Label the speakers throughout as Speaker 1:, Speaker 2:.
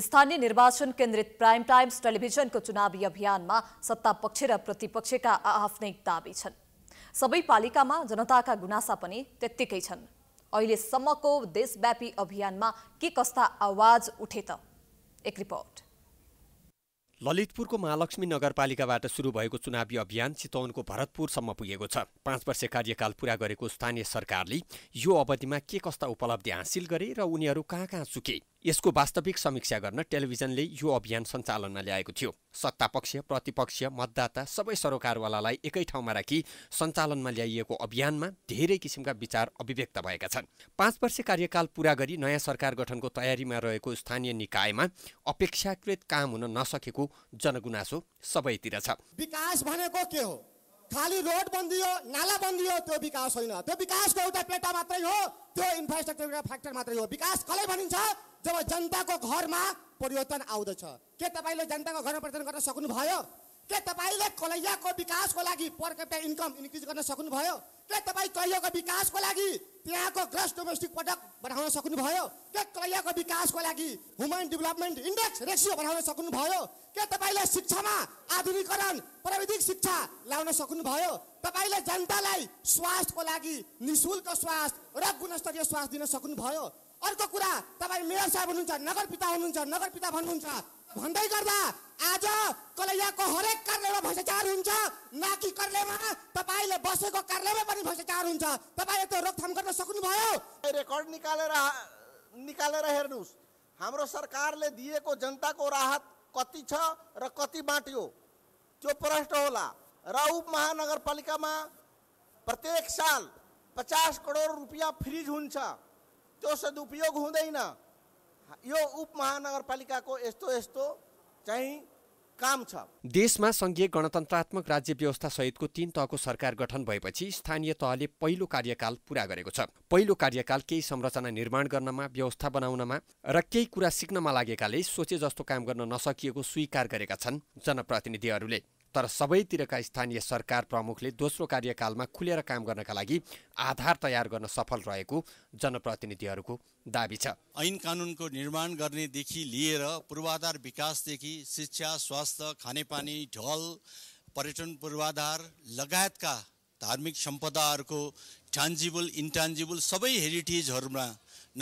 Speaker 1: स्थानीय निर्वाचन केन्द्रित प्राइम टाइम्स टेलिभिजनको चुनावी अभियानमा सत्ता पक्ष र प्रतिपक्षका आआफ्नै दावी छन् सबै पालिकामा जनताका गुनासा पनि त्यत्तिकै छन् अहिलेसम्मको देशव्यापी अभियानमा के कस्ता आवाज उठे त एक रिपोर्ट
Speaker 2: ललितपुरको महालक्ष्मी नगरपालिकाबाट सुरु भएको चुनावी अभियान चितवनको भरतपुरसम्म पुगेको छ पाँच वर्ष कार्यकाल पूरा गरेको स्थानीय सरकारले यो अवधिमा के कस्ता उपलब्धि हासिल गरे र उनीहरू कहाँ कहाँ चुके यसको वास्तविक समीक्षा गर्न टेलिभिजनले यो अभियान सञ्चालनमा ल्याएको थियो सत्तापक्ष प्रतिपक्ष मतदाता सबै सरोकारवालालाई एकै ठाउँमा राखी सञ्चालनमा ल्याइएको अभियानमा धेरै किसिमका विचार अभिव्यक्त भएका छन् पाँच वर्ष कार्यकाल पुरा गरी नयाँ सरकार गठनको तयारीमा रहेको स्थानीय निकायमा अपेक्षाकृत काम हुन नसकेको जनगुनासो सबैतिर छ
Speaker 3: विकास भनेको के हो खालि रोड बनिदियो नाला बनिदियो त्यो विकास होइन त्यो विकासको एउटा पेटा मात्रै हो त्यो इन्फ्रास्ट्रक्चरका फ्याक्टर मात्रै हो विकास कसलाई भनिन्छ जब जनताको घरमा परिवर्तन आउँदछ के तपाईँले जनताको घरमा परिवर्तन गर्न सक्नुभयो के तपाईँले कलैयाको विकासको लागि पर क्यापिटल इन्कम इन्क्रिज गर्न सक्नुभयो के तपाईँ कलैयाको विकासको लागि त्यहाँको ग्रस डोमेस्टिक प्रडक्ट बढाउन सक्नुभयो के कैयाको विकासको लागि ह्युमन डेभलपमेन्ट इन्डेक्स रेसियो बढाउन सक्नुभयो के तपाईँले शिक्षामा आधुनिकरण प्राविधिक शिक्षा ल्याउन सक्नुभयो तपाईँले जनतालाई स्वास्थ्यको लागि नि शुल्क स्वास्थ्य र गुणस्तरीय स्वास्थ्य दिन सक्नुभयो अर्को कुरा तपाईँ मेयर साहब हुनुहुन्छ नगरपिता हुनुहुन्छ नगरपिता भन्नुहुन्छ भन्दै गर्दा आज कलैयाको हरेक भ्रष्टाचार हुन्छ न कि कर्लेमा तपाईँले बसेको कर्लेमा पनि भ्रष्टाचार हुन्छ तपाईँले त्यो रोकथाम गर्न सक्नुभयो रेकर्ड निकालेर निकालेर हेर्नुहोस् हाम्रो सरकारले दिएको जनताको राहत कति छ र कति बाँट्यो त्यो प्रश्न होला र उप महानगरपालिकामा प्रत्येक साल पचास करोड रुपियाँ फ्रिज हुन्छ त्यो सदुपयोग हुँदैन यो उप महानगरपालिकाको यस्तो यस्तो चाहिँ काम छ
Speaker 2: देशमा सङ्घीय गणतन्त्रात्मक राज्य व्यवस्था सहितको तीन तहको सरकार गठन भएपछि स्थानीय तहले पहिलो कार्यकाल पूरा गरेको छ पहिलो कार्यकाल केही संरचना निर्माण गर्नमा व्यवस्था बनाउनमा र केही कुरा सिक्नमा लागेकाले सोचे जस्तो काम गर्न नसकिएको स्वीकार गरेका छन् जनप्रतिनिधिहरूले तर सबैतिरका स्थानीय सरकार प्रमुखले दोस्रो कार्यकालमा खुलेर काम गर्नका लागि आधार तयार गर्न सफल रहेको जनप्रतिनिधिहरूको दावी छ ऐन कानुनको निर्माण गर्नेदेखि लिएर पूर्वाधार विकासदेखि शिक्षा स्वास्थ्य खानेपानी ढल पर्यटन पूर्वाधार लगायतका धार्मिक सम्पदाहरूको ट्यान्जिबल इन्ट्यान्जिबल सबै हेरिटेजहरूमा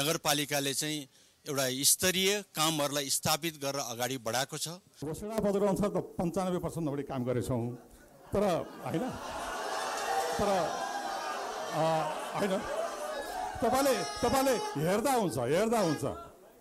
Speaker 2: नगरपालिकाले चाहिँ एउटा स्तरीय कामहरूलाई स्थापित गरेर अगाडि बढाएको छ घोषणा पत्र अनुसार त पन्चानब्बे पर्सेन्ट काम गरेछौँ तर होइन तर
Speaker 3: होइन तपाईँले तपाईँले
Speaker 2: हेर्दा हुन्छ हेर्दा हुन्छ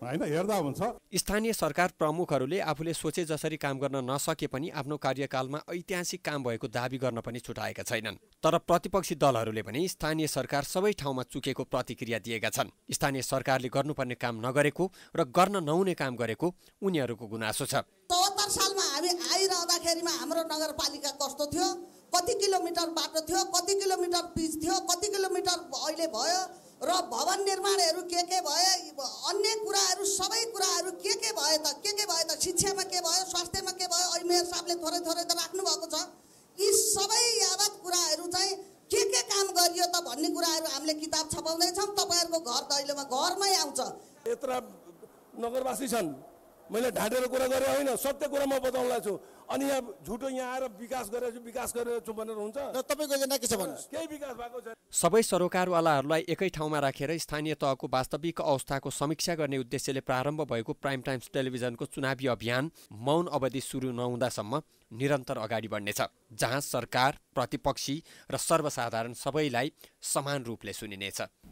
Speaker 2: होइन हेर्दा हुन्छ स्थानीय सरकार प्रमुखहरूले आफूले सोचे जसरी काम गर्न नसके पनि आफ्नो कार्यकालमा ऐतिहासिक काम भएको दावी गर्न पनि छुटाएका छैनन् तर प्रतिपक्षी दलहरूले पनि स्थानीय सरकार सबै ठाउँमा चुकेको प्रतिक्रिया दिएका छन् स्थानीय सरकारले गर्नुपर्ने काम नगरेको र गर्न नहुने काम गरेको उनीहरूको गुनासो छ
Speaker 1: सालमा हामी आइरहँदाखेरिमा हाम्रो नगरपालिका कस्तो थियो कति किलोमिटर बाटो थियो कति किलोमिटर पिच थियो कति किलोमिटर अहिले भयो र भवन निर्माणहरू के के भयो अन्य कुराहरू सबै कुराहरू के के भयो त के के भयो त शिक्षामा के भयो स्वास्थ्यमा के भयो अहिले मेयर साहबले थोरै थोरै त राख्नु भएको छ यी सबै यावत कुराहरू चाहिँ के के काम गरियो त भन्ने कुराहरू हामीले किताब छपाउँदैछौँ तपाईँहरूको घर दैलोमा घरमै आउँछ यत्र
Speaker 3: नगरवासी छन् मैले ढाँटेर कुरा गरेँ होइन सत्य कुरा म बताउनलाई छु अनि यहाँ झुटो यहाँ आएर विकास गरेर विकास गरेर छु भनेर हुन्छ तपाईँको एजेन्डा के छ भन्नुहोस् केही विकास भएको
Speaker 2: छ सबै सरोकारवालाहरूलाई एकै ठाउँमा राखेर स्थानीय तहको वास्तविक अवस्थाको समीक्षा गर्ने उद्देश्यले प्रारम्भ भएको प्राइम टाइम्स टेलिभिजनको चुनावी अभियान मौन अवधि सुरु नहुँदासम्म निरन्तर अगाडि बढ्नेछ जहाँ सरकार प्रतिपक्षी र सर्वसाधारण सबैलाई समान रूपले सुनिनेछ